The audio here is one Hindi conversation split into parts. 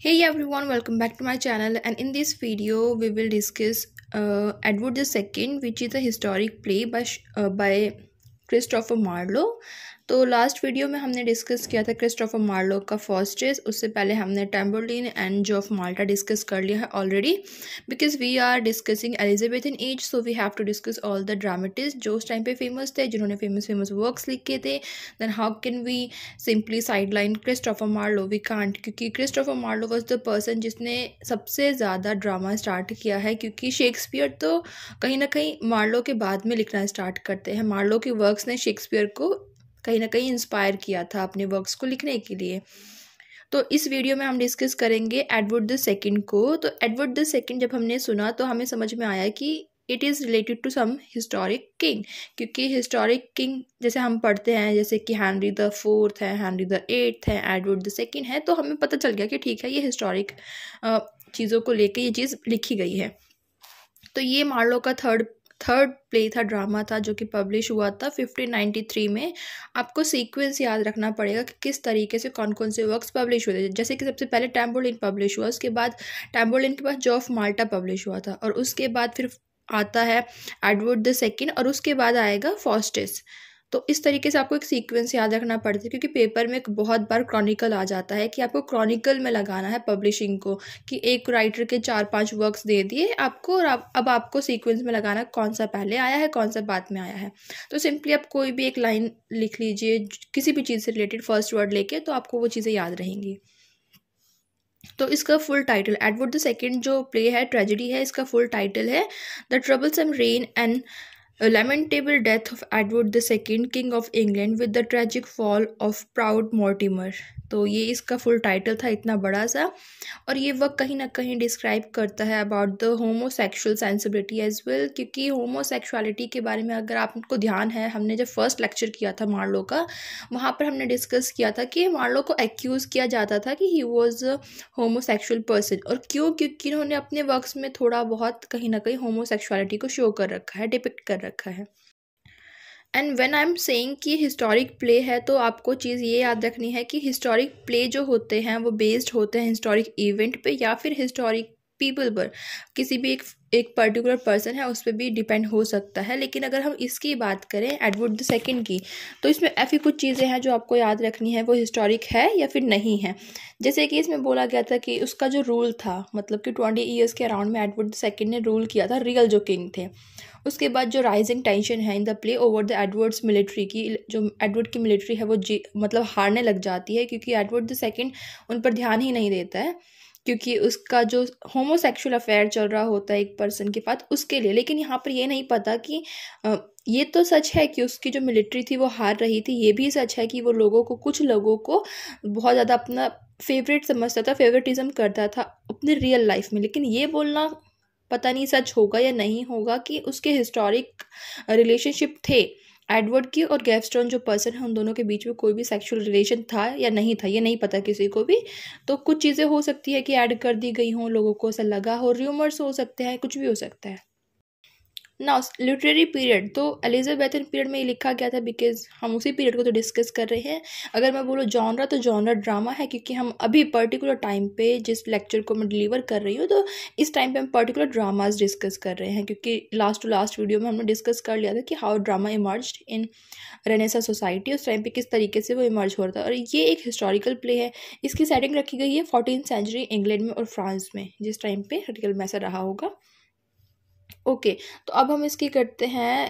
Hey everyone, welcome back to my channel and in this video we will discuss uh, Edward II which is a historic play by, uh, by Christopher Marlowe तो लास्ट वीडियो में हमने डिस्कस किया था क्रिस्टोफर मार्लो का फर्स्ट चेस उससे पहले हमने Tamburlaine and Jew of Malta discuss कर लिया है already because we are discussing Elizabethan age so we have to discuss all the dramatist जो उस टाइम पे फेमस थे जिन्होंने फेमस फेमस वर्क्स लिखे थे then how can we simply side line Christopher Marlowe we can't क्योंकि Christopher Marlowe was the person जिसने सबसे ज़्यादा ड्रामा स्टार्ट किया है क्योंकि शेक्सपियर तो कहीं ना कहीं मार्लो के बाद में लिखना स्टार्ट करते हैं मार्लो के वर्क्स ने शेक्सपियर को कहीं ना कहीं इंस्पायर किया था अपने वर्क्स को लिखने के लिए तो इस वीडियो में हम डिस्कस करेंगे एडवर्ड द सेकेंड को तो एडवर्ड द सेकेंड जब हमने सुना तो हमें समझ में आया कि it is related to some historic king क्योंकि हिस्टोरिक किंग जैसे हम पढ़ते हैं जैसे कि हैंनरी द फोर्थ है हैंनरी द एट्थ है एडवर्ड द सेकेंड है तो हमें पता चल गया कि ठीक है ये हिस्टोरिक चीज़ों को लेके ये चीज़ लिखी गई है तो ये मार्लो का थर्ड थर्ड प्ले था ड्रामा था जो कि पब्लिश हुआ था 1593 में आपको सीक्वेंस याद रखना पड़ेगा कि किस तरीके से कौन कौन से वर्क्स पब्लिश हुए थे जैसे कि सबसे पहले टैम्बोलिन पब्लिश हुआ उसके बाद टैम्बोलिन के बाद जो ऑफ माल्टा पब्लिश हुआ था और उसके बाद फिर आता है एडवर्ड द सेकेंड और उसके बाद आएगा फॉस्टिस तो इस तरीके से आपको एक सीक्वेंस याद रखना पड़ता है क्योंकि पेपर में एक बहुत बार क्रॉनिकल आ जाता है कि आपको क्रॉनिकल में लगाना है पब्लिशिंग को कि एक राइटर के चार पांच वर्क्स दे दिए आपको और आप, अब आपको सीक्वेंस में लगाना कौन सा पहले आया है कौन सा बाद में आया है तो सिंपली आप कोई भी एक लाइन लिख लीजिए किसी भी चीज़ से रिलेटेड फर्स्ट वर्ड लेके तो आपको वो चीज़ें याद रहेंगी तो इसका full title Edward the second जो प्ले है ट्रेजिडी है इसका फुल टाइटल है the troublesome reign and A lamentable death of Edward Second, King of England, with the tragic fall of Proud Mortimer. तो ये इसका फुल टाइटल था इतना बड़ा सा और ये वक्त कहीं ना कहीं डिस्क्राइब करता है about the homosexual sensibility as well क्योंकि होमोसेक्सुअलिटी के बारे में अगर आपको ध्यान है हमने जब फर्स्ट लेक्चर किया था मार्लो का वहाँ पर हमने डिस्कस किया था कि मार्लो को एक्यूज़ किया जाता था कि ही वॉज होमोसेक्सुअल पर्सन और क्यों क्योंकि इन्होंने अपने वर्क्स में थोड़ा बहुत कहीं ना कहीं होमोसेक्शुअलिटी को शो कर रखा है डिपिक्ट कर रखा रखा है and when I am saying कि हिस्टोरिक प्ले है तो आपको चीज़ ये याद रखनी है कि हिस्टोरिक प्ले जो होते हैं वो बेस्ड होते हैं हिस्टोरिक इवेंट पे या फिर हिस्टोरिक पीपल पर किसी भी एक एक पर्टिकुलर पर्सन है उस पर भी डिपेंड हो सकता है लेकिन अगर हम इसकी बात करें एडवर्ड द सेकेंड की तो इसमें ऐसी कुछ चीज़ें हैं जो आपको याद रखनी है वो हिस्टोरिक है या फिर नहीं है जैसे कि इसमें बोला गया था कि उसका जो रूल था मतलब कि ट्वेंटी ईयर्स के अराउंड में एडवर्ड द सेकेंड ने रूल किया था रियल जो किंग थे उसके बाद जो राइजिंग टेंशन है in the play over the Edward's military की जो एडवर्ड की मिलिट्री है वो जी मतलब हारने लग जाती है क्योंकि एडवर्ड द सेकेंड उन पर ध्यान ही नहीं देता है क्योंकि उसका जो होमोसेक्सुअल अफेयर चल रहा होता है एक पर्सन के पास उसके लिए लेकिन यहाँ पर ये नहीं पता कि ये तो सच है कि उसकी जो मिलिट्री थी वो हार रही थी ये भी सच है कि वो लोगों को कुछ लोगों को बहुत ज़्यादा अपना फेवरेट समझता था फेवरेटिज्म करता था अपने रियल लाइफ में लेकिन ये बोलना पता नहीं सच होगा या नहीं होगा कि उसके हिस्टोरिक रिलेशनशिप थे एडवर्ड की और गैफस्टोन जो पर्सन है उन दोनों के बीच में कोई भी सेक्सुअल रिलेशन था या नहीं था ये नहीं पता किसी को भी तो कुछ चीज़ें हो सकती है कि ऐड कर दी गई हों लोगों को ऐसा लगा हो र्यूमर्स हो सकते हैं कुछ भी हो सकता है ना लिटरेरी पीरियड तो एलिजाबैथन पीरियड में ये लिखा गया था बिकॉज हम उसी पीरियड को तो डिस्कस कर रहे हैं अगर मैं बोलूँ जॉनरा तो जॉनरा ड्रामा है क्योंकि हम अभी पर्टिकुलर टाइम पे जिस लेक्चर को मैं डिलीवर कर रही हूँ तो इस टाइम पे हम पर्टिकुलर ड्रामाज डिस्कस कर रहे हैं क्योंकि लास्ट टू लास्ट वीडियो में हमने डिस्कस कर लिया था कि how drama emerge in Renaissance society उस टाइम पर किस तरीके से वो इमर्ज हो रहा था और ये एक हिस्टोरिकल प्ले है इसकी सेटिंग रखी गई है फोर्टीन सेंचुरी इंग्लैंड में और फ्रांस में जिस टाइम पर हटिकल मैसा रहा होगा ओके तो अब हम इसकी करते हैं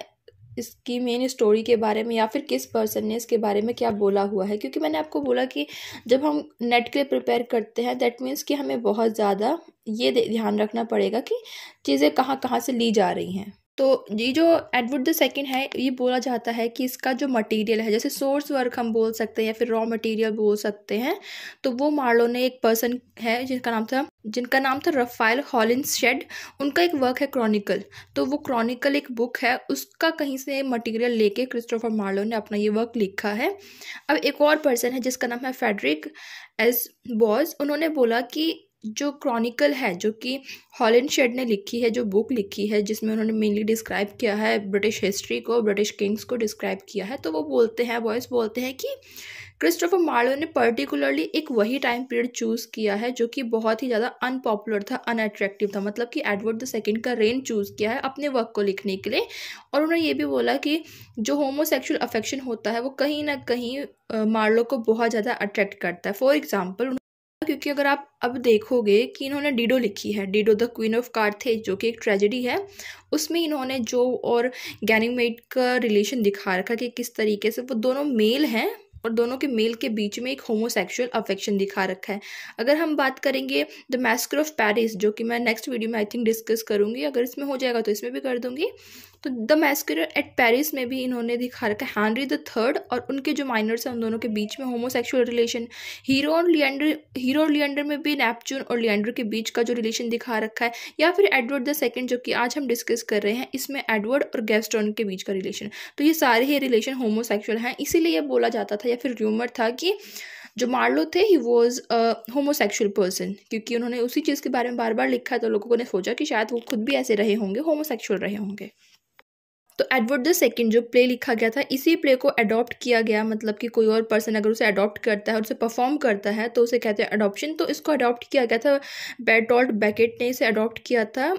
इसकी मेन स्टोरी के बारे में या फिर किस पर्सन ने इसके बारे में क्या बोला हुआ है क्योंकि मैंने आपको बोला कि जब हम नेट के लिए प्रिपेयर करते हैं दैट मीन्स कि हमें बहुत ज़्यादा ये ध्यान रखना पड़ेगा कि चीज़ें कहाँ कहाँ से ली जा रही हैं तो ये जो एडवर्ड द सेकेंड है ये बोला जाता है कि इसका जो मटेरियल है जैसे सोर्स वर्क हम बोल सकते हैं या फिर रॉ मटेरियल बोल सकते हैं तो वो मार्लो ने एक पर्सन है जिनका नाम था जिनका नाम था रफ़ाइल हॉलिन्स शेड उनका एक वर्क है क्रॉनिकल तो वो क्रॉनिकल एक बुक है उसका कहीं से मटेरियल लेके क्रिस्टोफर मार्लो ने अपना ये वर्क लिखा है अब एक और पर्सन है जिसका नाम है फेडरिक एस बॉज उन्होंने बोला कि जो क्रॉनिकल है जो कि हॉलैंड शेड ने लिखी है जो बुक लिखी है जिसमें उन्होंने मेनली डिस्क्राइब किया है ब्रिटिश हिस्ट्री को ब्रिटिश किंग्स को डिस्क्राइब किया है तो वो बोलते हैं बॉयस बोलते हैं कि क्रिस्टोफर मार्लो ने पर्टिकुलरली एक वही टाइम पीरियड चूज़ किया है जो कि बहुत ही ज़्यादा अनपॉपुलर था अनअट्रैक्टिव था मतलब कि एडवर्ड द सेकेंड का रेन चूज़ किया है अपने वर्क को लिखने के लिए और उन्होंने ये भी बोला कि जो होमोसेक्शुअल अफेक्शन होता है वो कहीं ना कहीं मार्लो को बहुत ज़्यादा अट्रैक्ट करता है फॉर एग्ज़ाम्पल क्योंकि अगर आप अब देखोगे कि इन्होंने डीडो लिखी है Dido the queen of Carthage जो कि एक ट्रेजेडी है उसमें इन्होंने जो और गैनिंगमेट का रिलेशन दिखा रखा कि किस तरीके से वो दोनों मेल हैं और दोनों के मेल के बीच में एक होमोसेक्सुअल अफेक्शन दिखा रखा है अगर हम बात करेंगे द मैस्कर ऑफ पैरिस जो कि मैं नेक्स्ट वीडियो में आई थिंक डिस्कस करूंगी अगर इसमें हो जाएगा तो इसमें भी कर दूंगी तो द मैस्कर एट पेरिस में भी इन्होंने दिखा रखा है हैंनरी द थर्ड और उनके जो माइनर्स हैं उन दोनों के बीच में होमोसेक्सुअल रिलेशन हीरो और लियंडर हीरो और लियंडर में भी नेपच्यून और लियंडर के बीच का जो रिलेशन दिखा रखा है या फिर एडवर्ड द सेकेंड जो कि आज हम डिस्कस कर रहे हैं इसमें एडवर्ड और गैस्ट्रॉन के बीच का रिलेशन तो ये सारे ही रिलेशन होमोसेक्सुअल हैं इसीलिए यह बोला जाता था या फिर र्यूमर था कि जो मार्लो थे ही वॉज होमोसेक्सुअल पर्सन क्योंकि उन्होंने उसी चीज़ के बारे में बार बार लिखा तो लोगों ने सोचा कि शायद वो खुद भी ऐसे रहे होंगे होमोसेक्सुअल रहे होंगे तो एडवर्ड द सेकेंड जो प्ले लिखा गया था इसी प्ले को अडॉप्ट किया गया मतलब कि कोई और पर्सन अगर उसे अडॉप्ट करता है और उसे परफॉर्म करता है तो उसे कहते हैं अडॉप्शन तो इसको अडॉप्ट किया गया था बेटोल्ट बैकेट ने इसे अडॉप्ट किया था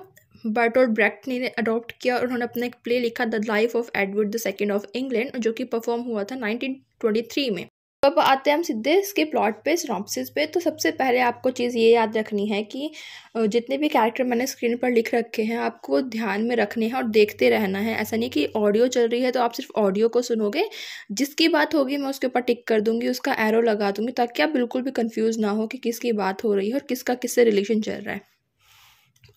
बर्टोल्ड ब्रैक्ट ने अडॉप्ट किया और उन्होंने अपना एक प्ले लिखा the life of Edward the second of England जो कि परफॉर्म हुआ था 1923 में तो अब आते हैं हम सीधे इसके प्लॉट पे स्नॉपसिस पे तो सबसे पहले आपको चीज़ ये याद रखनी है कि जितने भी कैरेक्टर मैंने स्क्रीन पर लिख रखे हैं आपको ध्यान में रखने हैं और देखते रहना है ऐसा नहीं कि ऑडियो चल रही है तो आप सिर्फ ऑडियो को सुनोगे जिसकी बात होगी मैं उसके ऊपर टिक कर दूंगी उसका एरो लगा दूंगी ताकि आप बिल्कुल भी कन्फ्यूज़ ना हो कि किसकी बात हो रही है और किसका किससे रिलेशन चल रहा है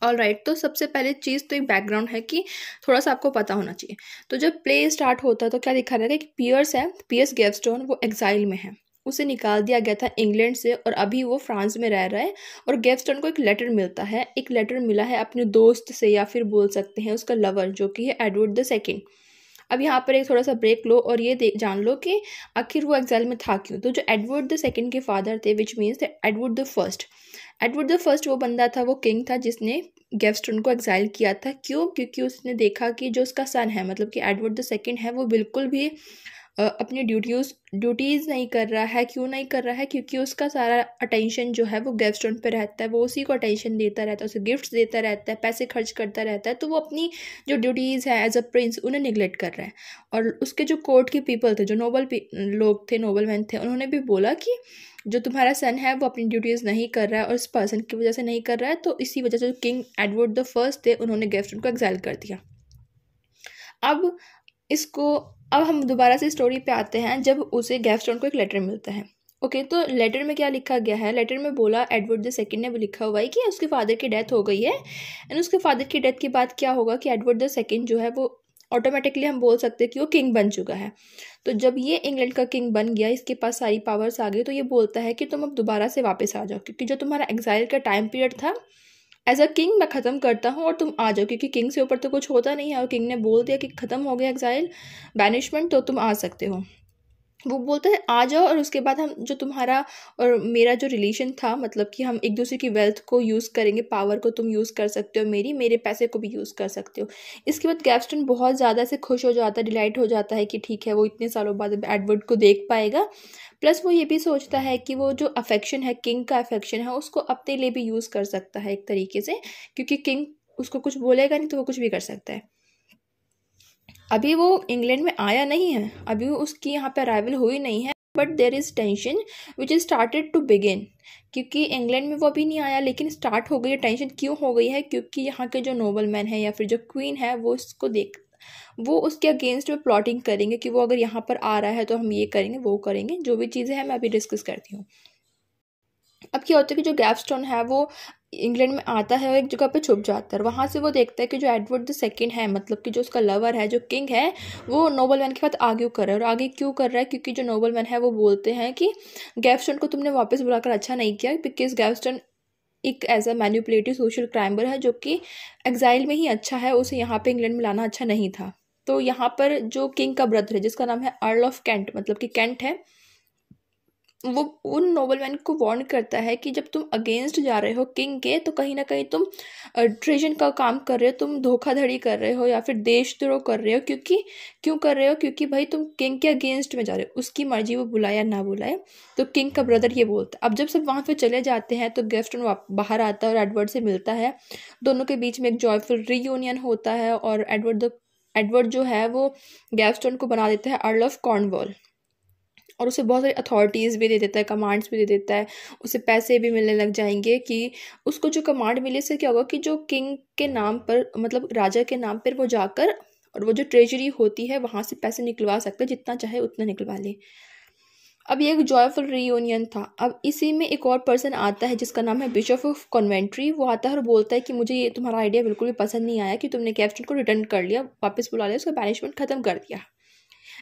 ऑल राइट right, तो सबसे पहले चीज़ तो एक बैकग्राउंड है कि थोड़ा सा आपको पता होना चाहिए तो जब प्ले स्टार्ट होता है तो क्या दिखा रहेगा कि पियर्स है पियर्स गेवस्टोन वो एग्जाइल में है उसे निकाल दिया गया था इंग्लैंड से और अभी वो फ्रांस में रह रहा है और गेवस्टोन को एक लेटर मिलता है एक लेटर मिला है अपने दोस्त से या फिर बोल सकते हैं उसका लवर जो कि है एडवर्ड द सेकेंड अब यहाँ पर एक थोड़ा सा ब्रेक लो और ये जान लो कि आखिर वो एग्जाइल में था क्यों तो जो एडवर्ड द सेकेंड के फादर थे which means Edward the first Edward the first वो बंदा था वो किंग था जिसने गेवस्टोन को एक्साइल किया था क्यों क्योंकि उसने देखा कि जो उसका सन है मतलब कि एडवर्ड द सेकेंड है वो बिल्कुल भी अपनी ड्यूटीज़ ड्यूटीज़ नहीं कर रहा है क्यों नहीं कर रहा है क्योंकि उसका सारा अटेंशन जो है वो गेस्ट रूम पर रहता है वो उसी को अटेंशन देता रहता है उसे गिफ्ट्स देता रहता है पैसे खर्च करता रहता है तो वो अपनी जो ड्यूटीज़ है एज अ प्रिंस उन्हें निगलेक्ट कर रहा है और उसके जो कोर्ट के पीपल थे जो नोबल लोग थे नोबल मैन थे उन्होंने भी बोला कि जो तुम्हारा सन है वो अपनी ड्यूटीज़ नहीं कर रहा है और इस पर्सन की वजह से नहीं कर रहा है तो इसी वजह से जो किंग एडवर्ड द फर्स्ट थे उन्होंने गेस्ट रूम को एग्जाइल कर दिया अब इसको अब हम दोबारा से स्टोरी पे आते हैं जब उसे गैफस्टोन को एक लेटर मिलता है ओके okay, तो लेटर में क्या लिखा गया है लेटर में बोला एडवर्ड द सेकेंड ने वो लिखा हुआ है कि उसके फादर की डेथ हो गई है एंड उसके फादर की डेथ के बाद क्या होगा कि एडवर्ड द सेकेंड जो है वो ऑटोमेटिकली हम बोल सकते हैं कि वो किंग बन चुका है तो जब ये इंग्लैंड का किंग बन गया इसके पास सारी पावर्स आ गई तो ये बोलता है कि तुम अब दोबारा से वापस आ जाओ क्योंकि जो तुम्हारा एग्जाइल का टाइम पीरियड था एज अ किंग मैं ख़त्म करता हूँ और तुम आ जाओ क्योंकि किंग से ऊपर तो कुछ होता नहीं है और किंग ने बोल दिया कि ख़त्म हो गया एग्जाइल बैनिशमेंट तो तुम आ सकते हो वो बोलते हैं आ जाओ और उसके बाद हम जो तुम्हारा और मेरा जो रिलेशन था मतलब कि हम एक दूसरे की वेल्थ को यूज़ करेंगे पावर को तुम यूज़ कर सकते हो मेरी मेरे पैसे को भी यूज़ कर सकते हो इसके बाद गैप्सटन बहुत ज़्यादा से खुश हो जाता है डिलाइट हो जाता है कि ठीक है वो इतने सालों बाद एडवर्ड को देख पाएगा प्लस वो ये भी सोचता है कि वो जो अफेक्शन है किंग का अफेक्शन है उसको अपने लिए भी यूज़ कर सकता है एक तरीके से क्योंकि किंग उसको कुछ बोलेगा नहीं तो वो कुछ भी कर सकता है अभी वो इंग्लैंड में आया नहीं है अभी उसकी यहाँ पे अराइवल हुई नहीं है but there is tension which is started to begin क्योंकि इंग्लैंड में वो अभी नहीं आया लेकिन स्टार्ट हो गई है टेंशन क्यों हो गई है क्योंकि यहाँ के जो नोबल मैन है या फिर जो क्वीन है वो इसको देख वो उसके अगेंस्ट में प्लॉटिंग करेंगे कि वो अगर यहाँ पर आ रहा है तो हम ये करेंगे वो करेंगे जो भी चीज़ें हैं मैं अभी डिस्कस करती हूँ अब क्या होता है कि जो गैपस्टोन है वो इंग्लैंड में आता है और एक जगह पे छुप जाता है वहाँ से वो देखता है कि जो एडवर्ड द सेकेंड है मतलब कि जो उसका लवर है जो किंग है वो नोबल मैन के साथ आगे कर रहा है और आगे क्यों कर रहा है क्योंकि जो नोबल मैन है वो बोलते हैं कि स्टोन को तुमने वापस बुलाकर अच्छा नहीं किया बिकॉज स्टोन एक as a manipulative social climber है जो कि एग्जाइल में ही अच्छा है उसे यहाँ पे इंग्लैंड में लाना अच्छा नहीं था तो यहाँ पर जो किंग का ब्रदर है जिसका नाम है अर्ल ऑफ कैंट मतलब कि कैंट है वो उन नोबलमैन को वार्न करता है कि जब तुम अगेंस्ट जा रहे हो किंग के तो कहीं ना कहीं तुम ट्रेजन का काम कर रहे हो तुम धोखाधड़ी कर रहे हो या फिर देशद्रोह कर रहे हो क्योंकि क्यों कर रहे हो क्योंकि भाई तुम किंग के अगेंस्ट में जा रहे हो उसकी मर्जी वो बुलाए या ना बुलाए तो किंग का ब्रदर ये बोलता है अब जब सब वहाँ पर चले जाते हैं तो गेफ्टन बाहर आता है और एडवर्ड से मिलता है दोनों के बीच में एक जॉयफुल रीयूनियन होता है और एडवर्ड द एडवर्ड जो है वो गैवस्टन को बना देता है अर्ल ऑफ कॉर्नवॉल और उसे बहुत सारी अथॉरिटीज़ भी दे देता है कमांड्स भी दे देता है उसे पैसे भी मिलने लग जाएंगे कि उसको जो कमांड मिले से क्या होगा कि जो किंग के नाम पर मतलब राजा के नाम पर वो जाकर और वो जो ट्रेजरी होती है वहाँ से पैसे निकलवा सकते हैं जितना चाहे उतना निकलवा ले अब ये एक जॉयफुल रीयूनियन था अब इसी में एक और पर्सन आता है जिसका नाम है बिशप ऑफ कॉन्वेंट्री वो आता है और बोलता है कि मुझे ये तुम्हारा आइडिया बिल्कुल भी पसंद नहीं आया कि तुमने गैफ्टन को रिटर्न कर लिया वापस बुला लिया उसका बैनिशमेंट ख़त्म कर दिया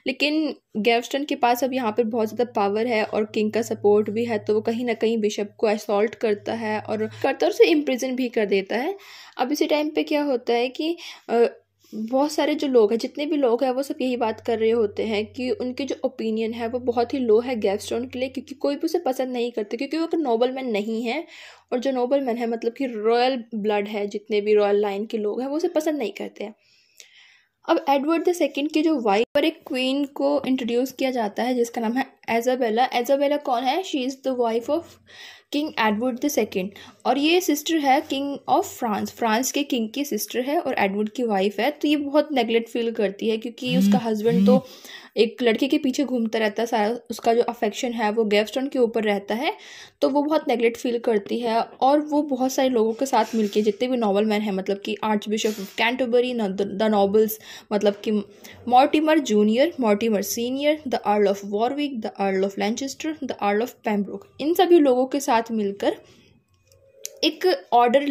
लेकिन गैफ्टन के पास अब यहाँ पर बहुत ज़्यादा पावर है और किंग का सपोर्ट भी है तो वो कहीं ना कहीं बिशप को असॉल्ट करता है और करता है उसे इम्प्रिजन भी कर देता है अब इसी टाइम पर क्या होता है कि बहुत सारे जो लोग हैं जितने भी लोग हैं वो सब यही बात कर रहे होते हैं कि उनके जो ओपिनियन है वो बहुत ही लो है स्टोन के लिए क्योंकि कोई भी उसे पसंद नहीं करते क्योंकि वो एक नोबल मैन नहीं है और जो नोबल मैन है मतलब कि रॉयल ब्लड है जितने भी रॉयल लाइन के लोग हैं वो उसे पसंद नहीं करते हैं अब एडवर्ड द सेकेंड की जो वाइफ पर एक क्वीन को इंट्रोड्यूस किया जाता है जिसका नाम है एजाबेला एजाबेला कौन है she is the wife of king Edward the second और ये सिस्टर है किंग ऑफ फ्रांस फ्रांस के किंग की सिस्टर है और एडवर्ड की वाइफ है तो ये बहुत नेगलेक्ट फील करती है क्योंकि हम्म, उसका हस्बैंड हम्म। तो एक लड़के के पीछे घूमता रहता है सारा उसका जो अफेक्शन है वो गेस्टन के ऊपर रहता है तो वो बहुत नेगलेक्ट फील करती है और वो बहुत सारे लोगों के साथ मिलके जितने भी नॉवल मैन हैं मतलब कि archbishop Canterbury the nobles मतलब कि Mortimer junior Mortimer senior the earl of Warwick the earl of Lancaster the earl of Pembroke इन सभी लोगों के साथ मिलकर एक ऑर्डर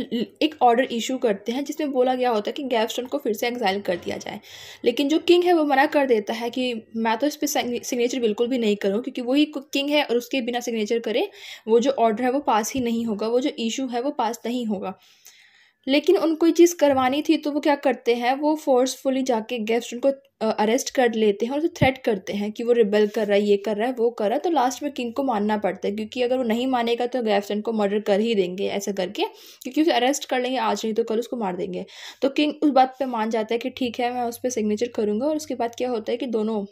एक ऑर्डर इशू करते हैं जिसमें बोला गया होता है कि गैवस्टन को फिर से एग्जाइल कर दिया जाए लेकिन जो किंग है वो मना कर देता है कि मैं तो इस पर सिग्नेचर बिल्कुल भी नहीं करूँ क्योंकि वही किंग है और उसके बिना सिग्नेचर करे वो जो ऑर्डर है वो पास ही नहीं होगा वो जो इशू है वो पास नहीं होगा लेकिन उनको ये चीज़ करवानी थी तो वो क्या करते हैं वो फोर्सफुली जाके गेस्ट उनको अरेस्ट कर लेते हैं और उसे थ्रेट करते हैं कि वो रिबेल कर रहा है ये कर रहा है वो कर रहा है तो लास्ट में किंग को मानना पड़ता है क्योंकि अगर वो नहीं मानेगा तो गैफ्टन को मर्डर कर ही देंगे ऐसा करके क्योंकि उसे अरेस्ट कर लेंगे आज नहीं तो कल उसको मार देंगे तो किंग उस बात पर मान जाता है कि ठीक है मैं उस पर सिग्नेचर करूँगा और उसके बाद क्या होता है कि दोनों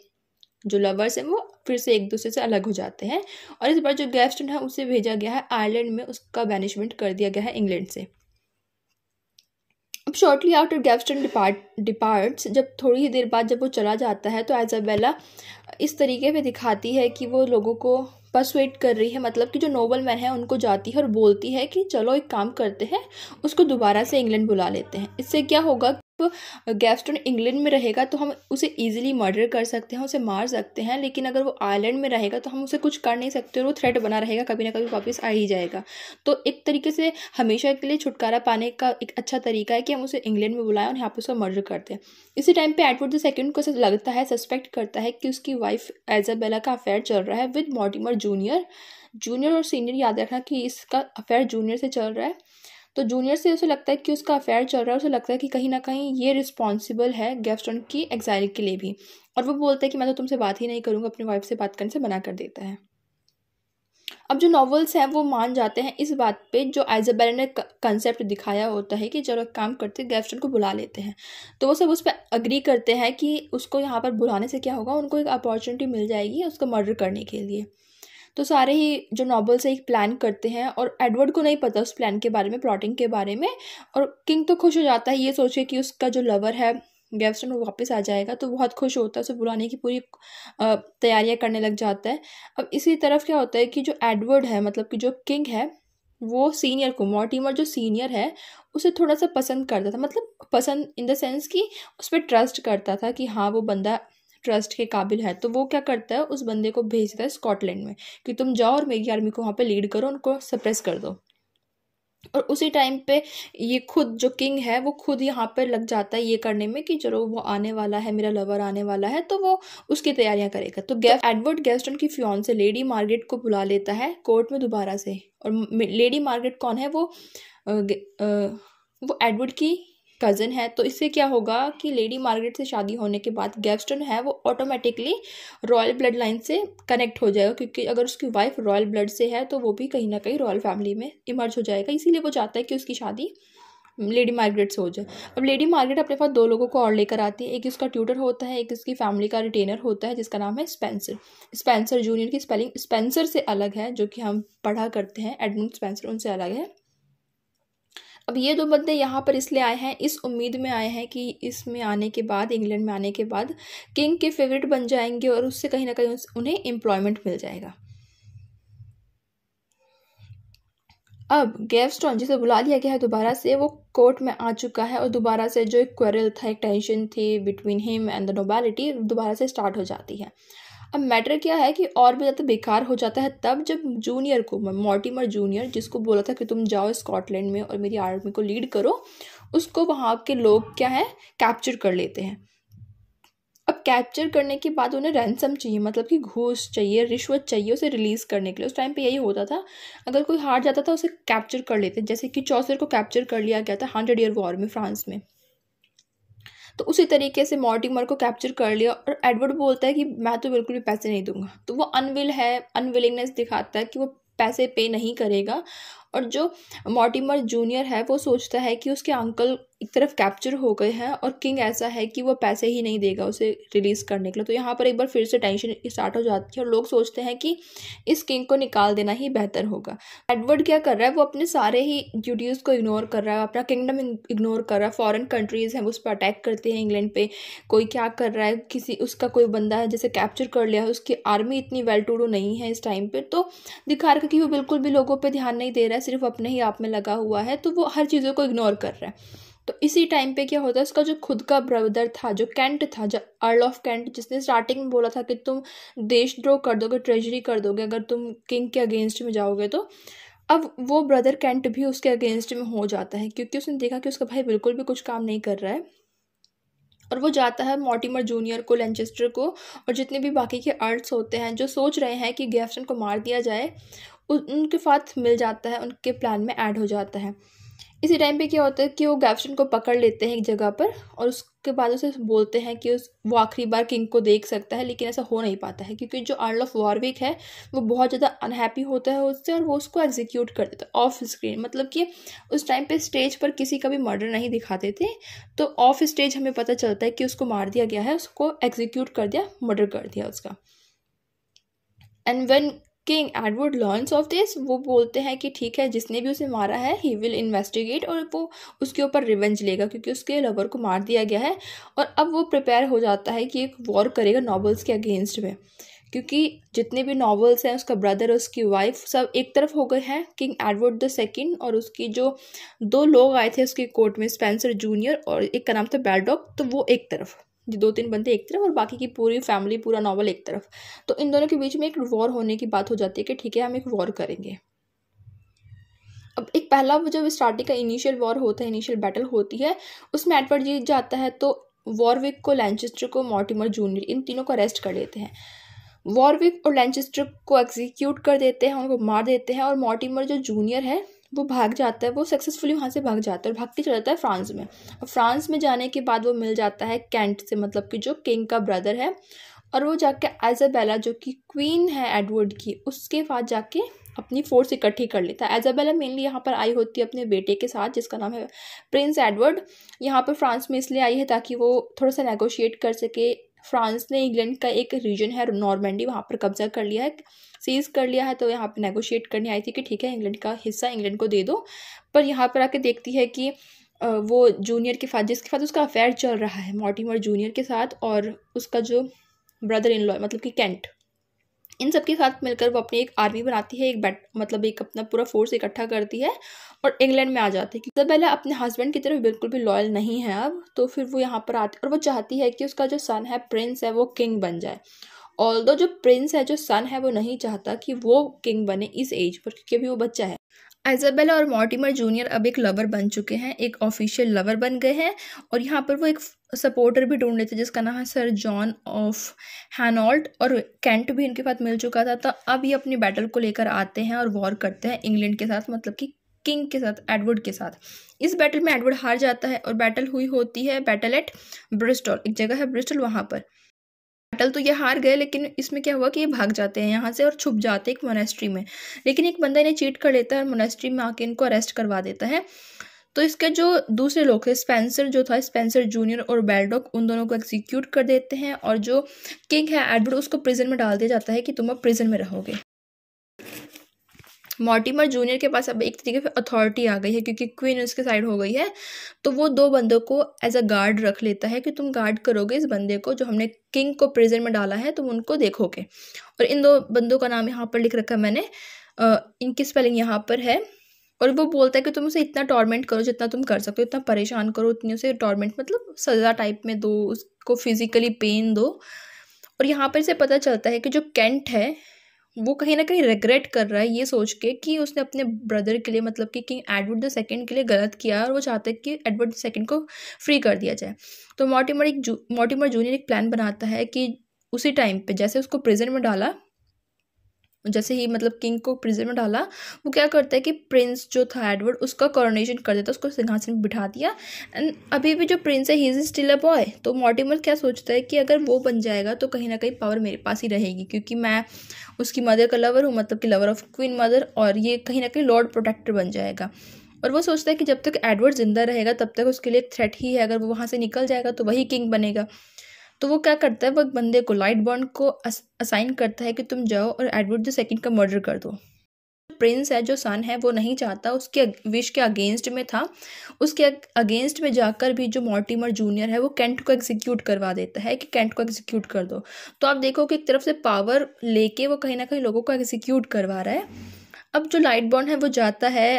जो लवर्स हैं वो फिर से एक दूसरे से अलग हो जाते हैं और इस बार जो गेस्ट है उसे भेजा गया है आयरलैंड में उसका बैनिशमेंट कर दिया गया है इंग्लैंड से अब shortly after Gaveston depart departs जब थोड़ी ही देर बाद जब वो चला जाता है तो एजाबेला इस तरीके पे दिखाती है कि वो लोगों को परसुएट कर रही है मतलब कि जो नोबल मैन है उनको जाती है और बोलती है कि चलो एक काम करते हैं उसको दोबारा से इंग्लैंड बुला लेते हैं इससे क्या होगा गैस्टन इंग्लैंड में रहेगा तो हम उसे ईजिली मर्डर कर सकते हैं उसे मार सकते हैं लेकिन अगर वो आयरलैंड में रहेगा तो हम उसे कुछ कर नहीं सकते और वो थ्रेट बना रहेगा कभी ना कभी वापस आ ही जाएगा तो एक तरीके से हमेशा के लिए छुटकारा पाने का एक अच्छा तरीका है कि हम उसे इंग्लैंड में बुलाएं और यहाँ पर उसका मर्डर करते हैं इसी टाइम पर एडवर्ड द सेकेंड को लगता है सस्पेक्ट करता है कि उसकी वाइफ एजाबेला का अफेयर चल रहा है विद मॉटिमर जूनियर जूनियर और सीनियर याद रखना कि इसका अफेयर जूनियर से चल रहा है तो जूनियर से उसे लगता है कि उसका अफेयर चल रहा है उसे लगता है कि कहीं ना कहीं ये रिस्पॉन्सिबल है गेस्टन की एग्जाइल के लिए भी और वो बोलता है कि मैं तो तुमसे बात ही नहीं करूँगा अपनी वाइफ से बात करने से मना कर देता है अब जो नॉवल्स हैं वो मान जाते हैं इस बात पे जो आइजाबेल ने कंसेप्ट दिखाया होता है कि जब एक काम करते गैस्टन को बुला लेते हैं तो वो सब उस पर अग्री करते हैं कि उसको यहाँ पर बुलाने से क्या होगा उनको एक अपॉर्चुनिटी मिल जाएगी उसको मर्डर करने के लिए तो सारे ही जो नॉबल्स है एक प्लान करते हैं और एडवर्ड को नहीं पता उस प्लान के बारे में प्लॉटिंग के बारे में और किंग तो खुश हो जाता है ये सोच के कि उसका जो लवर है गैवस्टन वो वापस आ जाएगा तो बहुत खुश होता है उसे बुलाने की पूरी तैयारियां करने लग जाता है अब इसी तरफ क्या होता है कि जो एडवर्ड है मतलब कि जो किंग है वो सीनियर को मॉर्टिमर जो सीनियर है उसे थोड़ा सा पसंद करता था मतलब पसंद इन द सेंस कि उस पर ट्रस्ट करता था कि हाँ वो बंदा ट्रस्ट के काबिल है तो वो क्या करता है उस बंदे को भेजता है स्कॉटलैंड में कि तुम जाओ और मेरी आर्मी को वहाँ पे लीड करो उनको सप्रेस कर दो और उसी टाइम पे ये खुद जो किंग है वो खुद यहाँ पर लग जाता है ये करने में कि चलो वो आने वाला है मेरा लवर आने वाला है तो वो उसकी तैयारियाँ करेगा तो गेस्ट एडवर्ड गेस्टन की फ्योन से लेडी मार्गेट को बुला लेता है कोर्ट में दोबारा से और लेडी मार्गेट कौन है वो आ, आ, वो एडवर्ड की कज़न है तो इससे क्या होगा कि लेडी मार्गरेट से शादी होने के बाद गैवस्टन है वो ऑटोमेटिकली रॉयल ब्लड लाइन से कनेक्ट हो जाएगा क्योंकि अगर उसकी वाइफ रॉयल ब्लड से है तो वो भी कहीं ना कहीं रॉयल फैमिली में इमर्ज हो जाएगा इसीलिए वो चाहता है कि उसकी शादी लेडी मार्गरेट से हो जाए अब लेडी मार्गरेट अपने पास दो लोगों को और लेकर आती है एक उसका ट्यूटर होता है एक उसकी फैमिली का रिटेनर होता है जिसका नाम है स्पेंसर स्पेंसर जूनियर की स्पेलिंग स्पेंसर से अलग है जो कि हम पढ़ा करते हैं एडमिन स्पेंसर उनसे अलग है अब ये दो बंदे यहाँ पर इसलिए आए हैं इस उम्मीद में आए हैं कि इसमें आने के बाद इंग्लैंड में आने के बाद किंग के फेवरेट बन जाएंगे और उससे कहीं ना कहीं उन्हें एम्प्लॉयमेंट मिल जाएगा अब गेवस्टोन जिसे बुला लिया गया है दोबारा से वो कोर्ट में आ चुका है और दोबारा से जो एक क्वेरल था एक टेंशन थी between him and the nobility दोबारा से स्टार्ट हो जाती है अब मैटर क्या है कि और भी ज़्यादा बेकार हो जाता है तब जब जूनियर को मॉर्टिमर जूनियर जिसको बोला था कि तुम जाओ स्कॉटलैंड में और मेरी आर्मी को लीड करो उसको वहाँ के लोग क्या है कैप्चर कर लेते हैं अब कैप्चर करने के बाद उन्हें रैंसम चाहिए मतलब कि घूस चाहिए रिश्वत चाहिए उसे रिलीज़ करने के लिए उस टाइम पे यही होता था अगर कोई हार जाता था उसे कैप्चर कर लेते जैसे कि चौसर को कैप्चर कर लिया गया था हंड्रेड ईयर वॉर में फ्रांस में तो उसी तरीके से मॉर्टिमर को कैप्चर कर लिया और एडवर्ड बोलता है कि मैं तो बिल्कुल भी पैसे नहीं दूंगा तो वो अनविल है अनविलिंगनेस दिखाता है कि वो पैसे पे नहीं करेगा और जो मॉर्टिमर जूनियर है वो सोचता है कि उसके अंकल एक तरफ कैप्चर हो गए हैं और किंग ऐसा है कि वो पैसे ही नहीं देगा उसे रिलीज़ करने के लिए तो यहाँ पर एक बार फिर से टेंशन स्टार्ट हो जाती है और लोग सोचते हैं कि इस किंग को निकाल देना ही बेहतर होगा एडवर्ड क्या कर रहा है वो अपने सारे ही ड्यूटीज़ को इग्नोर कर रहा है अपना किंगडम इग्नोर कर रहा है फॉरन कंट्रीज़ हैं उस पर अटैक करते हैं इंग्लैंड पर कोई क्या कर रहा है किसी उसका कोई बंदा है जैसे कैप्चर कर लिया है उसकी आर्मी इतनी वेल टू डू नहीं है इस टाइम पर तो दिखा रहा कि वो बिल्कुल भी लोगों पर ध्यान नहीं दे रहा है सिर्फ अपने ही आप में लगा हुआ है तो वो हर चीज़ों को इग्नोर कर रहा है तो इसी टाइम पे क्या होता है उसका जो खुद का ब्रदर था जो कैंट था जो अर्ल ऑफ कैंट जिसने स्टार्टिंग में बोला था कि तुम देशद्रोह कर दोगे ट्रेजरी कर दोगे अगर तुम किंग के अगेंस्ट में जाओगे तो अब वो ब्रदर कैंट भी उसके अगेंस्ट में हो जाता है क्योंकि उसने देखा कि उसका भाई बिल्कुल भी कुछ काम नहीं कर रहा है और वो जाता है मॉर्टिमर जूनियर को लेंचेस्टर को और जितने भी बाकी के अर्ट्स होते हैं जो सोच रहे हैं कि गैफ्टन को मार दिया जाए उनके साथ मिल जाता है उनके प्लान में ऐड हो जाता है इसी टाइम पे क्या होता है कि वो गैप्शन को पकड़ लेते हैं एक जगह पर और उसके बाद उसे बोलते हैं कि उस वो आखिरी बार किंग को देख सकता है लेकिन ऐसा हो नहीं पाता है क्योंकि जो आर्ल ऑफ वॉरविक है वो बहुत ज़्यादा अनहैप्पी होता है उससे और वो उसको एग्जीक्यूट कर देता है ऑफ स्क्रीन मतलब कि उस टाइम पर स्टेज पर किसी का भी मर्डर नहीं दिखाते थे तो ऑफ स्टेज हमें पता चलता है कि उसको मार दिया गया है उसको एग्जीक्यूट कर दिया मर्डर कर दिया उसका and when king Edward learns of this वो बोलते हैं कि ठीक है जिसने भी उसे मारा है ही विल इन्वेस्टिगेट और वो उसके ऊपर रिवेंज लेगा क्योंकि उसके लवर को मार दिया गया है और अब वो प्रिपेयर हो जाता है कि एक वॉर करेगा नॉवल्स के अगेंस्ट में क्योंकि जितने भी नॉवल्स हैं उसका ब्रदर उसकी वाइफ सब एक तरफ हो गए हैं किंग एडवर्ड द सेकेंड और उसकी जो दो लोग आए थे उसके कोर्ट में स्पेंसर जूनियर और एक का नाम था बैडॉक तो वो एक तरफ दो तीन बंदे एक तरफ और बाकी की पूरी फैमिली पूरा नॉवल एक तरफ तो इन दोनों के बीच में एक वॉर होने की बात हो जाती है कि ठीक है हम एक वॉर करेंगे अब एक पहला जब स्टार्टिंग का इनिशियल वॉर होता है इनिशियल बैटल होती है उसमें एडवर्ड जीत जाता है तो वॉरविक को लैंचेस्टर को मॉर्टिमर जूनियर इन तीनों को अरेस्ट कर लेते हैं वॉरविक और लैंचेस्टर को एग्जीक्यूट कर देते हैं उनको मार देते हैं और मॉर्टिमर जो जूनियर है वो भाग जाता है वो सक्सेसफुली वहाँ से भाग जाता है और भाग के चला जाता है फ्रांस में और फ्रांस में जाने के बाद वो मिल जाता है कैंट से मतलब कि जो किंग का ब्रदर है और वो जाके एजाबेला जो कि क्वीन है एडवर्ड की उसके पास जाके अपनी फोर्स इकट्ठी कर लेता है एजाबेला मेनली यहाँ पर आई होती है अपने बेटे के साथ जिसका नाम है प्रिंस एडवर्ड यहाँ पर फ्रांस में इसलिए आई है ताकि वो थोड़ा सा नेगोशिएट कर सके फ्रांस ने इंग्लैंड का एक रीजन है नॉर्मेंडी वहाँ पर कब्जा कर लिया है सीज कर लिया है तो यहाँ पर नेगोशिएट करने आई थी कि ठीक है इंग्लैंड का हिस्सा इंग्लैंड को दे दो पर यहाँ पर आके देखती है कि वो जूनियर के साथ जिसके साथ उसका अफेयर चल रहा है मॉर्टिमर जूनियर के साथ और उसका जो ब्रदर इन लॉ मतलब कि कैंट इन सबके साथ मिलकर वो अपनी एक आर्मी बनाती है एक बैट मतलब एक अपना पूरा फोर्स इकट्ठा करती है और इंग्लैंड में आ जाती है पहले अपने हस्बैंड की तरफ बिल्कुल भी लॉयल नहीं है अब तो फिर वो यहाँ पर आती और वो चाहती है कि उसका जो सन है प्रिंस है वो किंग बन जाए ऑल जो प्रिंस है जो सन है वो नहीं चाहता कि वो किंग बने इस एज पर क्योंकि अभी वो बच्चा है एजाबेला और मॉर्टिमर जूनियर अब एक लवर बन चुके हैं एक ऑफिशियल लवर बन गए हैं और यहाँ पर वो एक सपोर्टर भी ढूंढ लेते जिसका नाम है सर जॉन ऑफ हैनॉल्ट और कैंट भी इनके साथ मिल चुका था तो अब ये अपनी बैटल को लेकर आते हैं और वॉर करते हैं इंग्लैंड के साथ मतलब कि किंग के साथ एडवर्ड के साथ इस बैटल में एडवर्ड हार जाता है और बैटल हुई होती है बैटल एट ब्रिस्टॉल एक जगह है ब्रिस्टल वहाँ पर अटल तो ये हार गए लेकिन इसमें क्या हुआ कि ये भाग जाते हैं यहाँ से और छुप जाते हैं एक मोनेस्ट्री में लेकिन एक बंदा इन्हें चीट कर लेता है और मोनेस्ट्री में आके इनको अरेस्ट करवा देता है तो इसके जो दूसरे लोग थे स्पेंसर जो था स्पेंसर जूनियर और बेलडॉक उन दोनों को एग्जीक्यूट कर देते हैं और जो किंग है एडवर्ड उसको प्रिजन में डाल दिया जाता है कि तुम अब प्रिजन में रहोगे मॉर्टिमर जूनियर के पास अब एक तरीके से अथॉरिटी आ गई है क्योंकि क्वीन उसके साइड हो गई है तो वो दो बंदों को एज अ गार्ड रख लेता है कि तुम गार्ड करोगे इस बंदे को जो हमने किंग को प्रिजन में डाला है तुम उनको देखोगे और इन दो बंदों का नाम यहाँ पर लिख रखा है मैंने इनकी स्पेलिंग यहाँ पर है और वो बोलता है कि तुम उसे इतना टॉर्मेंट करो जितना तुम कर सकते हो इतना परेशान करो उतनी उसे टॉर्मेंट मतलब सज़ा टाइप में दो उसको फिज़िकली पेन दो और यहाँ पर से पता चलता है कि जो कैंट है वो कहीं ना कहीं रिग्रेट कर रहा है ये सोच के कि उसने अपने ब्रदर के लिए मतलब कि किंग एडवर्ड द सेकेंड के लिए गलत किया और वो चाहते हैं कि एडवर्ड द सेकेंड को फ्री कर दिया जाए तो मोटिमर एक जू, मोटिमर जूनियर एक प्लान बनाता है कि उसी टाइम पे जैसे उसको प्रिजन में डाला जैसे ही मतलब किंग को प्रिजन में डाला वो क्या करता है कि प्रिंस जो था एडवर्ड उसका कॉरोनेशन कर देता है उसको सिंहासन में बिठा दिया एंड अभी भी जो प्रिंस है he is still a boy तो मॉटिमर क्या सोचता है कि अगर वो बन जाएगा तो कहीं ना कहीं पावर मेरे पास ही रहेगी क्योंकि मैं उसकी मदर का लवर हूँ मतलब कि लवर ऑफ क्वीन मदर और ये कहीं ना कहीं लॉर्ड प्रोटेक्टर बन जाएगा और वो सोचता है कि जब तक एडवर्ड ज़िंदा रहेगा तब तक उसके लिए एक थ्रेट ही है अगर वो वहाँ से निकल जाएगा तो वही किंग बनेगा तो वो क्या करता है वो एक बंदे को लाइट बॉन्ड को असाइन करता है कि तुम जाओ और एडवर्ड द सेकेंड का मर्डर कर दो प्रिंस है जो सन है वो नहीं चाहता उसके विश के अगेंस्ट में था उसके अगेंस्ट में जाकर भी जो मॉर्टिमर जूनियर है वो कैंट को एग्जीक्यूट करवा देता है कि कैंट को एग्जीक्यूट कर दो तो आप देखो कि एक तरफ से पावर लेके वो कहीं ना कहीं लोगों को एग्जीक्यूट करवा रहा है अब जो लाइट बॉन्ड है वो जाता है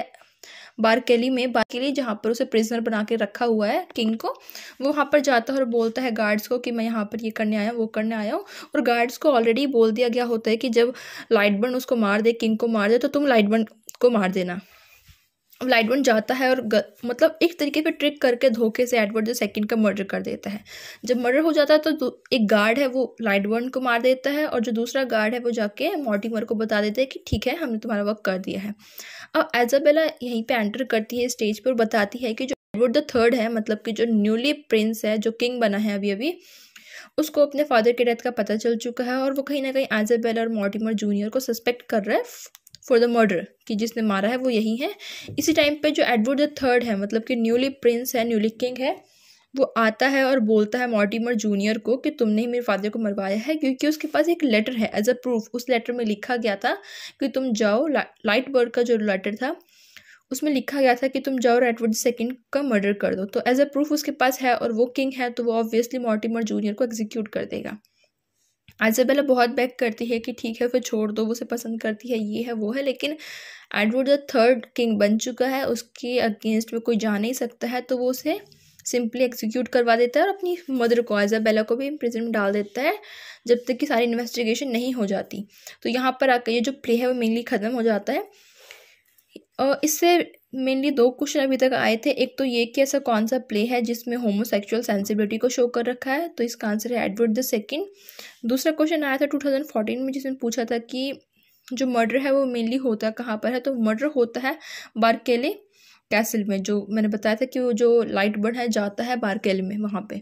बारकेली में बारकेली जहाँ पर उसे प्रिजनर बना के रखा हुआ है किंग को वो वहाँ पर जाता है और बोलता है गार्ड्स को कि मैं यहाँ पर ये करने आया वो करने आया हूँ और गार्ड्स को ऑलरेडी बोल दिया गया होता है कि जब लाइटबर्न उसको मार दे किंग को मार दे तो तुम लाइटबर्न को मार देना लाइडवन जाता है और मतलब एक तरीके पे ट्रिक करके धोखे से एडवर्ड जो सेकंड का मर्डर कर देता है जब मर्डर हो जाता है तो एक गार्ड है वो लाइडवर्न को मार देता है और जो दूसरा गार्ड है वो जाके मॉर्टिमर को बता देता है कि ठीक है हमने तुम्हारा वर्क कर दिया है अब एजाबेला यहीं पर एंटर करती है स्टेज पर बताती है कि जो एडवर्ड द थर्ड है मतलब कि जो न्यूली प्रिंस है जो किंग बना है अभी अभी उसको अपने फादर के डेथ का पता चल चुका है और वो कहीं ना कहीं एजाबेला और मॉर्टिमर जूनियर को सस्पेक्ट कर रहा है फॉर द मर्डर कि जिसने मारा है वो यही है इसी टाइम पे जो एडवर्ड द थर्ड है मतलब कि न्यूली प्रिंस है न्यूली किंग है वो आता है और बोलता है मॉर्टिमर जूनियर को कि तुमने ही मेरे फादर को मरवाया है क्योंकि उसके पास एक लेटर है एज अ प्रूफ उस लेटर में लिखा गया था कि तुम जाओ ला, लाइट बर्ड का जो लेटर था उसमें लिखा गया था कि तुम जाओ एडवर्ड सेकेंड का मर्डर कर दो तो एज अ प्रूफ उसके पास है और वो किंग है तो वो ऑब्वियसली मॉर्टिमर जूनियर को एग्जीक्यूट कर देगा आइजाबेला बहुत बैक करती है कि ठीक है फिर छोड़ दो वो उसे पसंद करती है ये है वो है लेकिन एडवर्ड द थर्ड किंग बन चुका है उसके अगेंस्ट में कोई जा नहीं सकता है तो वो उसे सिंपली एग्जीक्यूट करवा देता है और अपनी मदर को आइजाबेला को भी प्रिजन में डाल देता है जब तक कि सारी इन्वेस्टिगेशन नहीं हो जाती तो यहाँ पर आकर ये जो प्ले है वो मेनली ख़त्म हो जाता है और इससे मेनली दो क्वेश्चन अभी तक आए थे एक तो ये कि ऐसा कौन सा प्ले है जिसमें होमोसेक्सुअल सेंसिबिलिटी को शो कर रखा है तो इसका आंसर है एडवर्ड द सेकेंड दूसरा क्वेश्चन आया था टू थाउजेंड फोर्टीन में जिसमें पूछा था कि जो मर्डर है वो मेनली होता कहाँ पर है तो मर्डर होता है बारकेले कैसल में जो मैंने बताया था कि वो जो लाइट बर्ड है जाता है बारकेले में वहाँ पर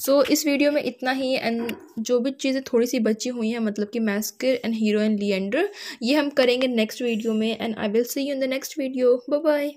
सो so, इस वीडियो में इतना ही एंड जो भी चीज़ें थोड़ी सी बची हुई हैं मतलब कि मैस्कर एंड हीरो एंड ये हम करेंगे नेक्स्ट वीडियो में and I will see you in the next video bye